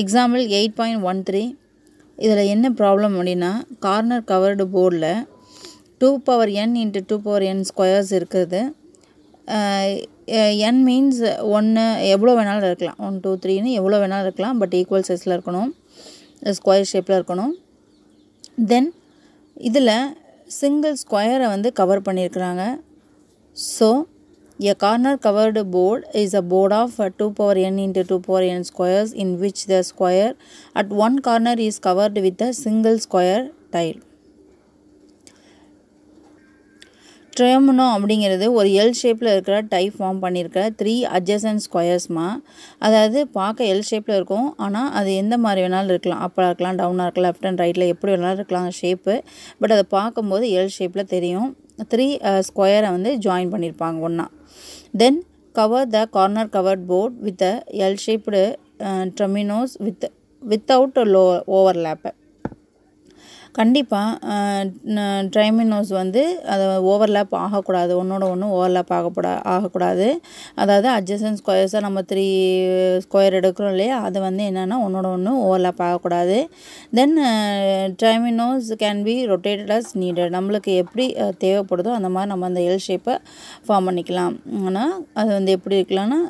Example eight point one three இதில் என்ன problem அப்படின்னா கார்னர் கவர்டு போர்டில் two power N into two power N squares இருக்கிறது N means ஒன்று எவ்வளோ வேணாலும் இருக்கலாம் ஒன் டூ த்ரீன்னு எவ்வளோ வேணாலும் இருக்கலாம் பட் ஈக்குவல் சைஸில் இருக்கணும் ஸ்கொயர் ஷேப்பில் இருக்கணும் தென் இதில் சிங்கிள் ஸ்கொயரை வந்து கவர் பண்ணியிருக்கிறாங்க so A corner covered board is a board of 2 power n into 2 power n squares in which the square at one corner is covered with a single square tile. Tromino அப்படிங்கிறது ஒரு L ஷேப்பில் இருக்கிற டை form பண்ணியிருக்க three adjacent ஸ்கொயர்ஸ்மா அதாவது பார்க்க L ஷேப்பில் இருக்கும் ஆனால் அது எந்த மாதிரி வேணாலும் இருக்கலாம் அப்பாக இருக்கலாம் டவுனாக இருக்கலாம் லெஃப்ட் அண்ட் ரைட்டில் எப்படி வேணாலும் இருக்கலாம் ஷேப்பு பட் அதை பார்க்கும்போது எல் ஷேப்பில் தெரியும் த்ரீ ஸ்கொயரை uh, வந்து ஜாயின் பண்ணியிருப்பாங்க ஒன்றா then cover the corner covered board with L shaped trominoes with without லோ லேப்பை கண்டிப்பாக ட்ரைமினோஸ் வந்து அதை ஓவர்லேப் ஆகக்கூடாது ஒன்றோட ஒன்று ஓவர்லேப் ஆகக்கூடா ஆகக்கூடாது அதாவது அட்ஜஸ்டன் ஸ்கொயர்ஸாக நம்ம த்ரீ ஸ்கொயர் எடுக்கிறோம் இல்லையா அது வந்து என்னென்னா ஒன்றோட ஒன்று ஓவர்லேப் ஆகக்கூடாது then trominoes can be rotated as needed நம்மளுக்கு எப்படி தேவைப்படுதோ அந்த மாதிரி நம்ம அந்த எல் ஷேப்பை ஃபார்ம் பண்ணிக்கலாம் ஆனால் அது வந்து எப்படி இருக்கலாம்னா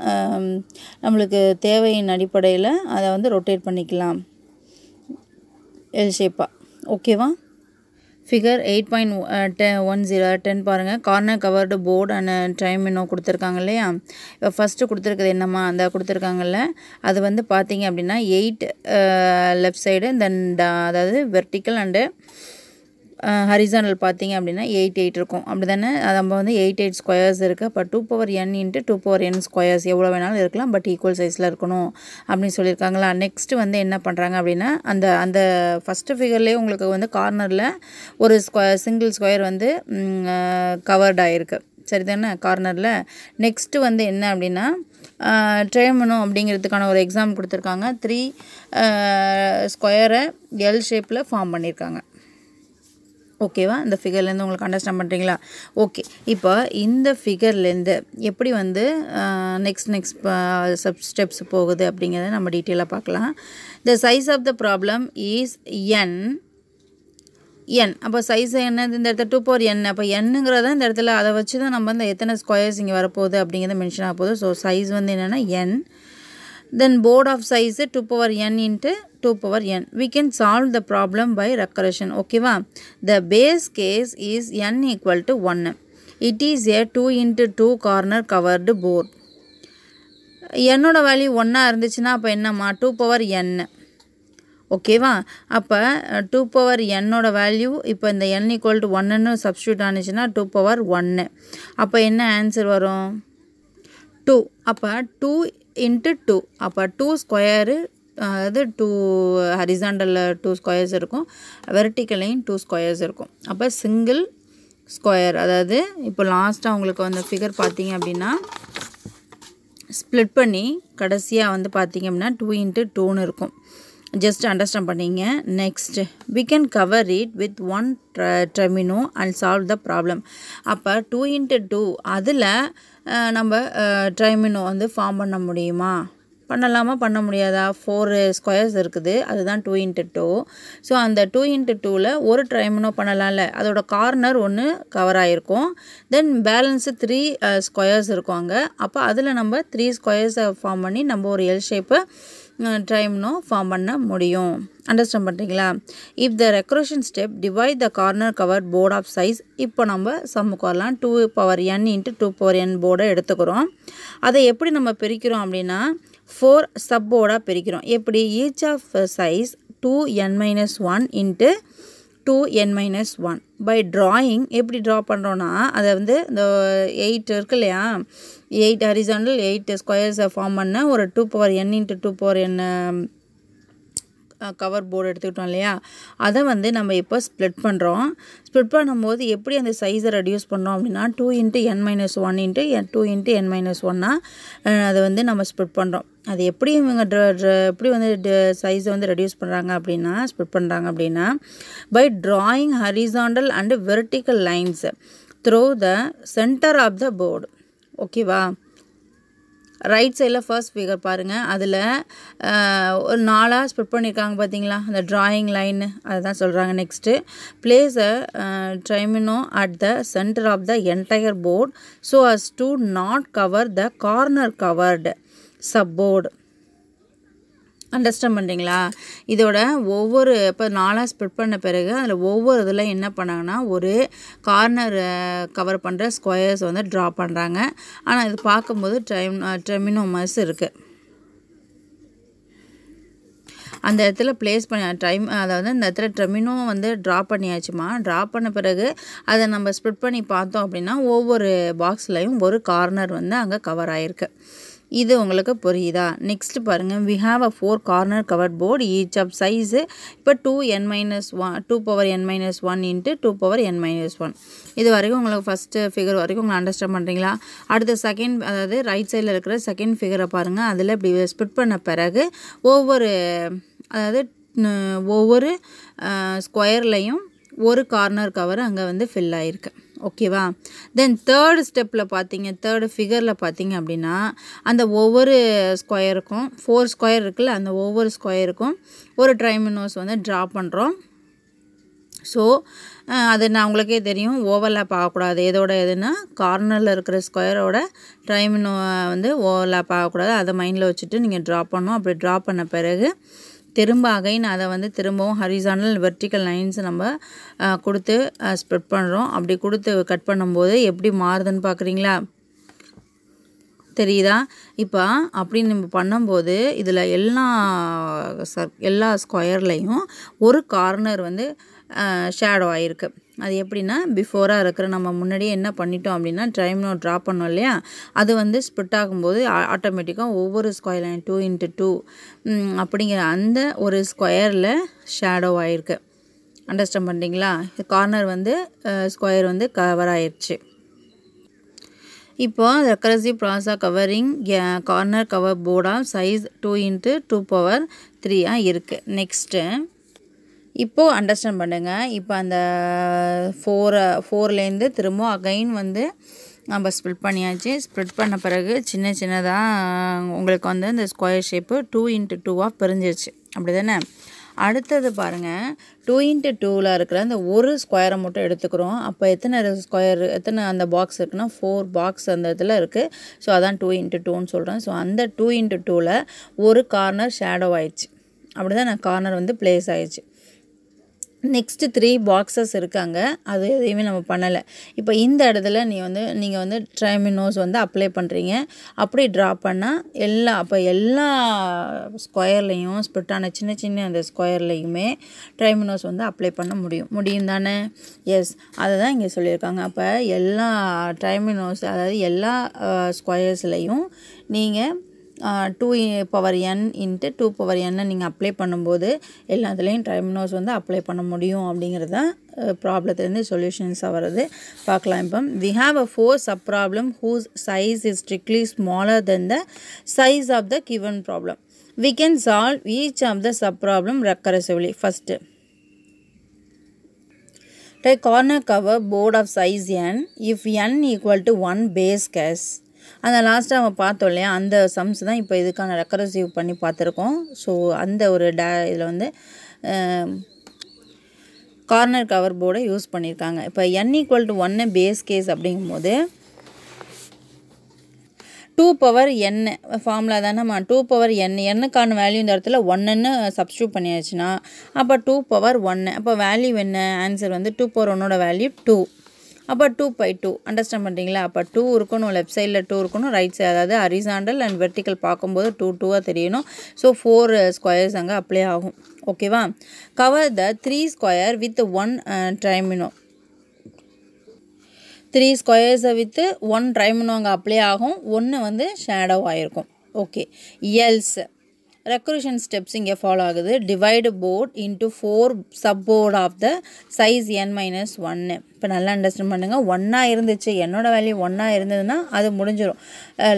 நம்மளுக்கு தேவையின் அடிப்படையில் அதை வந்து ரொட்டேட் பண்ணிக்கலாம் எல் ஷேப்பாக ஓகேவா ஃபிகர் எயிட் பாயிண்ட் டெ ஒன் ஜீரோ டென் பாருங்கள் corner covered board and time இன்னும் கொடுத்துருக்காங்க இல்லையா இப்போ ஃபஸ்ட்டு கொடுத்துருக்குது என்னம்மா அந்த கொடுத்துருக்காங்கல்ல அது வந்து பார்த்தீங்க அப்படின்னா எயிட் லெஃப்ட் சைடு தென் அதாவது வெர்டிக்கல் அண்டு ஹரிசானல் பார்த்தீங்க அப்படின்னா எயிட் எயிட் இருக்கும் அப்படி தானே நம்ம வந்து எயிட் எயிட் ஸ்கொயர்ஸ் இருக்குது அப்போ two power N into two power N squares எவ்வளோ வேணாலும் இருக்கலாம் பட் ஈக்குவல் சைஸில் இருக்கணும் அப்படின்னு சொல்லியிருக்காங்களா நெக்ஸ்ட்டு வந்து என்ன பண்ணுறாங்க அப்படின்னா அந்த அந்த ஃபஸ்ட்டு ஃபிகர்லேயே உங்களுக்கு வந்து கார்னரில் ஒரு ஸ்கொயர் சிங்கிள் ஸ்கொயர் வந்து கவர்ட் ஆகிருக்கு சரி தானே கார்னரில் நெக்ஸ்ட்டு வந்து என்ன அப்படின்னா ட்ரேமனும் அப்படிங்கிறதுக்கான ஒரு எக்ஸாம் கொடுத்துருக்காங்க த்ரீ ஸ்கொயரை எல் ஷேப்பில் ஃபார்ம் பண்ணியிருக்காங்க ஓகேவா இந்த ஃபிகர்லேருந்து உங்களுக்கு அண்டர்ஸ்டாண்ட் பண்ணுறீங்களா ஓகே இப்போ இந்த ஃபிகர்லேருந்து எப்படி வந்து நெக்ஸ்ட் நெக்ஸ்ட் சப் ஸ்டெப்ஸ் போகுது அப்படிங்கிறத நம்ம டீட்டெயிலாக பார்க்கலாம் the size of the problem is N N அப்போ சைஸ் என்ன இந்த இடத்துல டூ பவர் என் அப்போ என்னங்கிறத இந்த இடத்துல அதை வச்சு தான் நம்ம இந்த எத்தனை ஸ்கொயர்ஸ் இங்கே வரப்போகுது அப்படிங்கிறத மென்ஷன் ஆக போகுது ஸோ சைஸ் வந்து என்னென்னா N then board of size two power N into two power N We can solve the problem by recursion. Okay, va? The base case is n equal to 1. It is two 2 into 2 corner covered என்னோட value ஒன்றா இருந்துச்சுன்னா அப்போ என்னம்மா two power என் ஓகேவா அப்போ two power என்னோட value இப்போ இந்த என் ஈக்குவல் டு ஒன்னுன்னு சப்ஸ்டியூட் ஆனிச்சுன்னா டூ பவர் ஒன்று அப்போ என்ன ஆன்சர் வரும் டூ அப்போ டூ இன்ட்டு டூ அப்போ டூ ஸ்கொயரு அதாவது டூ ஹரிசாண்டலில் டூ ஸ்கொயர்ஸ் இருக்கும் வெர்டிக்கலையும் டூ ஸ்கொயர்ஸ் இருக்கும் அப்போ சிங்கிள் ஸ்கொயர் அதாவது இப்போ லாஸ்ட்டாக உங்களுக்கு வந்து ஃபிகர் பார்த்தீங்க அப்படின்னா ஸ்ப்ளிட் பண்ணி கடைசியாக வந்து பார்த்தீங்க அப்படின்னா டூ இன்ட்டு டூன்னு இருக்கும் ஜஸ்ட் அண்டர்ஸ்டாண்ட் பண்ணிங்க next we can cover it with one ட்ர tromino and solve the problem அப்போ டூ இன்ட்டு டூ அதில் நம்ம ட்ரைமினோ uh, வந்து ஃபார்ம் பண்ண முடியுமா பண்ணலாமா பண்ண முடியாதா ஃபோர் ஸ்கொயர்ஸ் இருக்குது அதுதான் டூ இன்ட்டு டூ ஸோ அந்த டூ இன்ட்டு டூவில் ஒரு ட்ரைமனோ பண்ணலாம்ல அதோட கார்னர் ஒன்று கவர் ஆகிருக்கும் தென் பேலன்ஸு த்ரீ ஸ்கொயர்ஸ் இருக்கும் அங்கே அப்போ அதில் நம்ம த்ரீ ஸ்கொயர்ஸை ஃபார்ம் பண்ணி நம்ம ஒரு எல் ஷேப்பை ட்ரைம்னோ ஃபார்ம் பண்ண முடியும் அண்டர்ஸ்டாண்ட் பண்ணுறீங்களா if the recursion step divide the corner cover board of size இப்போ நம்ம சம்முக்கு வரலாம் two power N into two power N போர்டை எடுத்துக்கிறோம் அதை எப்படி நம்ம பிரிக்கிறோம் அப்படின்னா ஃபோர் சப்போர்டாக பிரிக்கிறோம் எப்படி each of size two N minus one into two N minus one by drawing எப்படி ட்ரா பண்ணுறோன்னா அதை வந்து இந்த எயிட் இருக்கு இல்லையா எயிட் ஹரிசாண்டல் எயிட் ஸ்கொயர்ஸை ஃபார்ம் பண்ண ஒரு two power N into two power என்ன கவர் போர்டு எடுத்துக்கிட்டோம் இல்லையா அதை வந்து நம்ம இப்போ ஸ்ப்ளிட் பண்ணுறோம் ஸ்ப்ளிட் பண்ணும்போது எப்படி அந்த சைஸை ரெடியூஸ் பண்ணோம் அப்படின்னா two into N minus one into two into N minus ஒன்னா அதை வந்து நம்ம ஸ்ப்ளிட் பண்ணுறோம் அது எப்படி இவங்க எப்படி வந்து சைஸை வந்து ரெடியூஸ் பண்ணுறாங்க அப்படின்னா ஸ்ப்ளிட் பண்ணுறாங்க அப்படின்னா by drawing horizontal and vertical lines through the center of the board ஓகேவா ரைட் சைடில் ஃபர்ஸ்ட் ஃபிகர் பாருங்கள் அதில் ஒரு நாலாக ஸ்ப்ரிட் பண்ணியிருக்காங்க பார்த்தீங்களா அந்த ட்ராயிங் லைனு அதை தான் சொல்கிறாங்க next place a tromino at the center of the entire board so as to not cover the corner covered sub board understand பண்ணுறீங்களா இதோட ஒவ்வொரு இப்போ நாலாக ஸ்ப்ளிட் பண்ண பிறகு அதில் ஒவ்வொரு இதில் என்ன பண்ணாங்கன்னா ஒரு கார்னர் கவர் பண்ணுற ஸ்கொயர்ஸ் வந்து ட்ரா பண்ணுறாங்க ஆனால் இது பார்க்கும்போது ட்ரெம் ட்ரெமினோமஸ் இருக்குது அந்த இடத்துல ப்ளேஸ் பண்ணி டைம் அதாவது அந்த இடத்துல ட்ரெமினோ வந்து ட்ரா பண்ணியாச்சுமா ட்ரா பண்ண பிறகு அதை நம்ம ஸ்ப்ளிட் பண்ணி பார்த்தோம் அப்படின்னா ஒவ்வொரு பாக்ஸ்லேயும் ஒரு கார்னர் வந்து அங்கே கவர் ஆகிருக்கு இது உங்களுக்கு புரியுதா நெக்ஸ்ட் பாருங்கள் we have a four corner cover board each of size இப்போ two N minus one two power N minus one into two power N minus one இது வரைக்கும் உங்களுக்கு ஃபஸ்ட்டு ஃபிகர் வரைக்கும் உங்களை அண்டர்ஸ்டாண்ட் பண்ணுறீங்களா அடுத்த செகண்ட் அதாவது ரைட் சைடில் இருக்கிற செகண்ட் ஃபிகரை பாருங்கள் அதில் இப்படி ஸ்பிட் பண்ண பிறகு ஒவ்வொரு அதாவது ஒவ்வொரு ஸ்கொயர்லேயும் ஒரு கார்னர் கவர் அங்கே வந்து ஃபில் ஆகிருக்கு ஓகேவா தென் தேர்டு ஸ்டெப்பில் பார்த்தீங்க தேர்டு ஃபிகரில் பார்த்தீங்க அப்படின்னா அந்த ஒவ்வொரு ஸ்கொயருக்கும் ஃபோர் ஸ்கொயர் இருக்குல்ல அந்த ஒவ்வொரு ஸ்கொயருக்கும் ஒரு ட்ரைமினோஸ் வந்து ட்ரா பண்ணுறோம் ஸோ அது நான் உங்களுக்கே தெரியும் ஓவர்லேப் ஆகக்கூடாது எதோட எதுனா கார்னரில் இருக்கிற ஸ்கொயரோட ட்ரைமினோ வந்து ஓவர்லேப் ஆகக்கூடாது அதை மைண்டில் வச்சுட்டு நீங்கள் ட்ரா பண்ணணும் அப்படி ட்ரா பண்ண பிறகு திரும்ப அகைன் அதை வந்து திரும்பவும் ஹரிசானல் வெர்டிக்கல் லைன்ஸ் நம்ம கொடுத்து ஸ்ப்ரெட் பண்ணுறோம் அப்படி கொடுத்து கட் பண்ணும்போது எப்படி மாறுதுன்னு பார்க்குறீங்களா தெரியுதா இப்போ அப்படி நம்ம பண்ணும்போது இதில் எல்லா சர் எல்லா ஸ்கொயர்லேயும் ஒரு கார்னர் வந்து ஷேடோ ஆகிருக்கு அது எப்படின்னா பிஃபோராக இருக்கிற நம்ம முன்னாடியே என்ன பண்ணிட்டோம் அப்படின்னா டைம் நோட் ட்ரா பண்ணோம் இல்லையா அது வந்து ஸ்பிட் ஆகும்போது ஆட்டோமேட்டிக்காக ஒவ்வொரு square line two into two அப்படிங்கிற அந்த ஒரு ஸ்கொயரில் ஷேடோ ஆகிருக்கு அண்டர்ஸ்டாண்ட் பண்ணுறீங்களா கார்னர் வந்து ஸ்கொயர் வந்து கவர் ஆயிடுச்சு இப்போ recursive process covering corner cover போர்டாக size two into two power த்ரீயாக இருக்குது நெக்ஸ்ட்டு இப்போது அண்டர்ஸ்டாண்ட் பண்ணுங்கள் இப்போ அந்த ஃபோரை ஃபோர்லேருந்து திரும்ப அகைன் வந்து நம்ம ஸ்ப்ரிட் பண்ணியாச்சு ஸ்ப்ரிட் பண்ண பிறகு சின்ன சின்னதாக உங்களுக்கு வந்து இந்த ஸ்கொயர் ஷேப்பு டூ இன்ட்டு டூவாக பிரிஞ்சிருச்சு அப்படி தானே அடுத்தது பாருங்கள் டூ இன்ட்டு டூவில் இருக்கிற அந்த ஒரு ஸ்கொயரை மட்டும் எடுத்துக்கிறோம் அப்போ எத்தனை ஸ்கொயர் எத்தனை அந்த பாக்ஸ் இருக்குன்னா ஃபோர் பாக்ஸ் அந்த இதில் இருக்குது ஸோ அதான் டூ இன்ட்டு டூன்னு சொல்கிறேன் ஸோ அந்த டூ இன்ட்டு டூவில் ஒரு கார்னர் ஷேடோ ஆயிடுச்சு அப்படி தான் நான் கார்னர் வந்து பிளேஸ் ஆயிடுச்சு நெக்ஸ்ட்டு த்ரீ பாக்ஸஸ் இருக்காங்க அது எதையுமே நம்ம பண்ணலை இப்போ இந்த இடத்துல நீ வந்து நீங்கள் வந்து ட்ரைமினோஸ் வந்து அப்ளை பண்ணுறீங்க அப்படி ட்ரா பண்ணால் எல்லா அப்போ எல்லா ஸ்கொயர்லேயும் ஸ்பிட்டான சின்ன சின்ன அந்த ஸ்கொயர்லேயுமே ட்ரைமினோஸ் வந்து அப்ளை பண்ண முடியும் முடியும் தானே எஸ் அதை தான் இங்கே சொல்லியிருக்காங்க அப்போ எல்லா ட்ரைமினோஸ் அதாவது எல்லா ஸ்கொயர்ஸ்லேயும் நீங்கள் two power N into two power என்னை நீங்கள் அப்ளை பண்ணும்போது எல்லாத்துலேயும் ட்ரைமினோஸ் வந்து அப்ளை பண்ண முடியும் அப்படிங்கிறது தான் ப்ராப்ளத்துலேருந்து சொல்யூஷன்ஸாக வருது பார்க்கலாம் இப்போ we have a four sub problem whose size is strictly smaller then the size of the given problem we can solve each of the sub problem recursively first டை corner cover board of size N if N equal to one base case அந்த லாஸ்ட்டாக நம்ம பார்த்தோம் இல்லையா அந்த sums தான் இப்போ இதுக்கான ரெக்கரசிவ் பண்ணி பார்த்துருக்கோம் ஸோ அந்த ஒரு டே இதில் வந்து கார்னர் கவர் போர்டை யூஸ் பண்ணியிருக்காங்க இப்போ என் ஈக்குவல் டு ஒன்று பேஸ் கேஸ் அப்படிங்கும்போது டூ பவர் என்ன ஃபார்முலா தானே நம்ம டூ பவர் என் என்னுக்கான வேல்யூ இந்த இடத்துல ஒன்றுன்னு சப்ஸ்டியூட் பண்ணியாச்சுன்னா அப்போ டூ பவர் ஒன்று அப்போ வேல்யூ என்ன ஆன்சர் வந்து டூ பவர் ஒன்னோட வேல்யூ டூ அப்போ டூ பை டூ அண்டர்ஸ்டாண்ட் பண்ணுறீங்களா அப்போ டூ இருக்கணும் லெஃப்ட் சைடில் டூ இருக்கணும் ரைட் சைடு அதாவது அரிசாண்டல் அண்ட் வெர்டிக்கல் பார்க்கும்போது டூ டூவாக தெரியணும் ஸோ ஃபோர் ஸ்கொயர்ஸ் அங்கே அப்ளை ஆகும் ஓகேவா cover the three square with one tromino three ஸ்கொயர்ஸை வித்து ஒன் ட்ரைமினோ அங்கே அப்ளை ஆகும் ஒன்று வந்து ஷேடோ ஆகிருக்கும் ஓகே எல்ஸ் ரெக்ரூஷன் ஸ்டெப்ஸ் இங்கே ஃபாலோ ஆகுது divide board into four sub board of the size N minus ஒன்று இப்போ நல்லா அண்டர்ஸ்டாண்ட் பண்ணுங்கள் ஒன்றா இருந்துச்சு என்னோடய வேல்யூ ஒன்றா இருந்ததுன்னா அது முடிஞ்சிடும்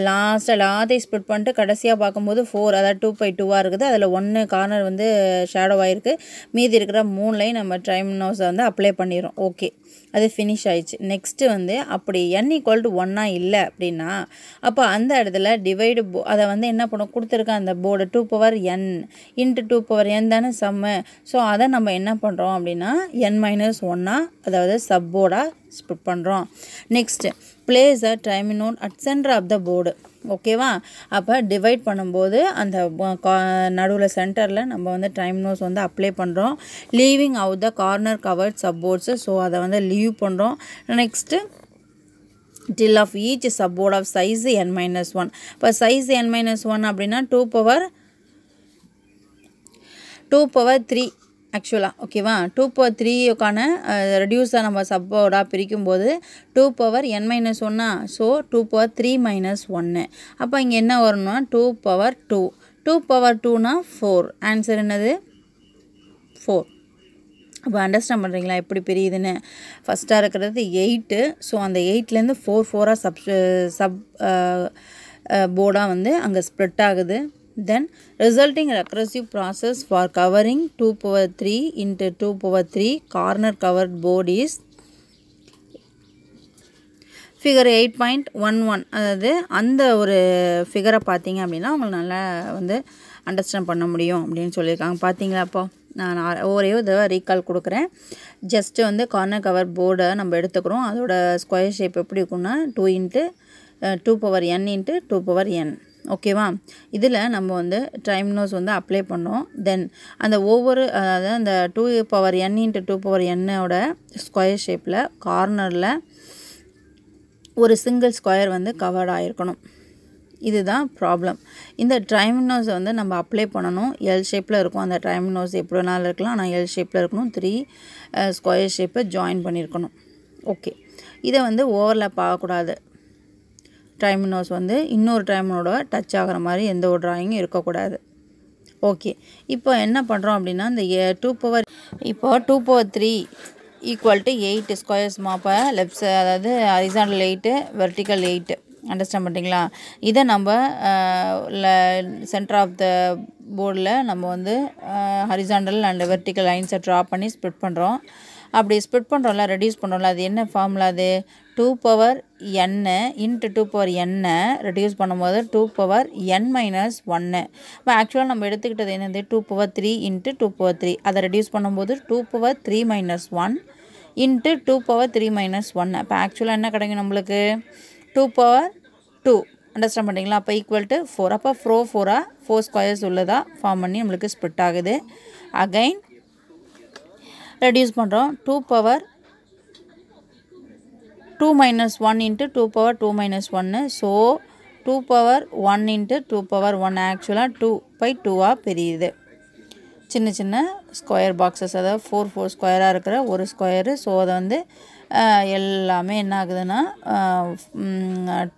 லாஸ்ட்டாக எல்லாத்தையும் ஸ்ப்ளிட் பண்ணிட்டு கடைசியாக பார்க்கும்போது ஃபோர் அதாவது டூ பை டூவாக இருக்குது அதில் ஒன்று கார்னர் வந்து ஷேடோவாக ஆகிருக்கு மீதி இருக்கிற மூணுலையும் நம்ம ட்ரைம் நோஸை வந்து அப்ளை பண்ணிடுறோம் ஓகே அது ஃபினிஷ் ஆயிடுச்சு நெக்ஸ்ட்டு வந்து அப்படி என் ஈக்குவல் டு இல்லை அப்படின்னா அப்போ அந்த இடத்துல டிவைடு போ அதை வந்து என்ன பண்ணும் கொடுத்துருக்க அந்த board two power N into two power N தானே சம்மு ஸோ அதை நம்ம என்ன பண்ணுறோம் அப்படின்னா என் மைனஸ் ஒன்னாக அதாவது சப் போர்டாக ஸ்பிட் பண்ணுறோம் next place a tromino at center of the board ஓகேவா அப்போ டிவைட் பண்ணும்போது அந்த நடுவில் சென்டரில் நம்ம வந்து டைம் நோஸ் வந்து அப்ளை பண்ணுறோம் leaving out the corner covered sub boards so அதை வந்து லீவ் பண்ணுறோம் next tile of each sub board of size N minus one இப்போ சைஸ் என் மைனஸ் ஒன் அப்படின்னா two power two power three ஆக்சுவலாக ஓகேவா டூ பவர் த்ரீக்கான ரெடியூஸாக நம்ம சப்போர்டாக பிரிக்கும் போது டூ பவர் என் மைனஸ் ஒன்னா so two power three minus ஒன்று அப்போ இங்கே என்ன வரணும்னா two power two two power டூனா ஃபோர் ஆன்சர் என்னது ஃபோர் இப்போ அண்டர்ஸ்டாண்ட் பண்ணுறீங்களா எப்படி பிரியுதுன்னு ஃபஸ்ட்டாக இருக்கிறது எயிட்டு ஸோ அந்த எயிட்லேருந்து ஃபோர் ஃபோராக சப் சப் போர்டாக வந்து அங்கே ஸ்ப்ரெட் ஆகுது then resulting recursive process for covering 2 power 3 into 2 power 3 corner covered board is figure 8.11 அதது அந்த ஒரு figure பார்த்தீங்க அப்படினா உங்கள் நல்ல வந்து understand பண்ண முடியும் அப்படின்னு சொல்லிருக்காங்க பார்த்தீங்கள் அப்போ நான் ஒரே ஒரு recall ரீகால் just வந்து corner cover board நம்ப எடுத்துக்கிறோம் அதுவுட square shape எப்படி 2 into 2 power n into 2 power n ஓகேவா இதில் நம்ம வந்து டைம் நோஸ் வந்து அப்ளை பண்ணோம் தென் அந்த ஒவ்வொரு அதாவது அந்த two power N into two power என்னோட ஸ்கொயர் ஷேப்பில் கார்னரில் ஒரு சிங்கிள் ஸ்கொயர் வந்து கவர்ட் ஆகிருக்கணும் இதுதான் ப்ராப்ளம் இந்த ட்ரைமினோஸை வந்து நம்ம அப்ளை பண்ணணும் எல் ஷேப்பில் இருக்கும் அந்த ட்ரைமினோஸ் எப்படி வேணாலும் இருக்கலாம் ஆனால் எல் ஷேப்பில் இருக்கணும் த்ரீ ஸ்கொயர் ஷேப்பை ஜாயின் பண்ணியிருக்கணும் ஓகே இதை வந்து ஓவர்லேப் ஆகக்கூடாது ட்ரைமினோஸ் வந்து இன்னொரு ட்ரைமினோட டச் ஆகிற மாதிரி எந்த ஒரு ட்ராயிங்கும் இருக்கக்கூடாது ஓகே இப்போ என்ன பண்ணுறோம் அப்படின்னா இந்த டூ பவர் இப்போ two power three equal to eight squares மாப்பை லெஃப்ட் அதாவது horizontal eight vertical eight understand பண்ணுறீங்களா இதை நம்ம சென்டர் ஆஃப் த போர்டில் நம்ம வந்து ஹரிசாண்டல் அண்ட் வெர்டிக்கல் லைன்ஸை ட்ரா பண்ணி ஸ்ப்ரிட் பண்ணுறோம் அப்படி ஸ்பிட் பண்ணுறோம்ல ரெடியூஸ் பண்ணுறோம்ல அது என்ன ஃபார்முலா அது டூ பவர் என்ன இன்ட்டு டூ பவர் என்ன ரெடியூஸ் பண்ணும்போது டூ பவர் என் மைனஸ் ஒன்று இப்போ ஆக்சுவலாக நம்ம எடுத்துக்கிட்டது என்னது two power three into two power three அதை ரெடியூஸ் பண்ணும்போது two power three minus one into two power three minus one அப்போ ஆக்சுவலாக என்ன கிடைக்கும் நம்மளுக்கு டூ பவர் டூ அண்டர்ஸ்டாண்ட் பண்ணுறீங்களா அப்போ ஈக்குவல் டு ஃபோர் அப்போ ஃபோர் ஃபோராக ஃபோர் ஸ்கொயர்ஸ் உள்ளதாக ஃபார்ம் பண்ணி நம்மளுக்கு ஸ்ப்ளிட் ஆகுது அகைன் ரெடியூஸ் பண்ணுறோம் two power two minus one into two power two minus ஒன்று so two power one into two power one ஆக்சுவலாக டூ பை டூவாக பெரியுது சின்ன சின்ன ஸ்கொயர் பாக்ஸஸ் அதாவது ஃபோர் ஃபோர் ஸ்கொயராக இருக்கிற ஒரு ஸ்கொயரு ஸோ அதை வந்து எல்லாமே என்ன ஆகுதுன்னா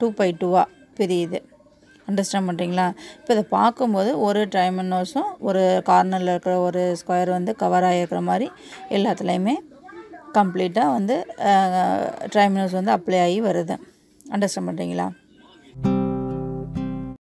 டூ பை டூவாக பெரியுது அண்டர்ஸ்டாண்ட் பண்ணுறீங்களா இப்போ இதை பார்க்கும்போது ஒரு நோஸும் ஒரு கார்னரில் இருக்கிற ஒரு ஸ்கொயர் வந்து கவர் ஆகிருக்கிற மாதிரி எல்லாத்துலேயுமே கம்ப்ளீட்டாக வந்து ட்ரைமினோஸ் வந்து அப்ளை ஆகி வருது அண்டர்ஸ்டாண்ட் பண்ணுறீங்களா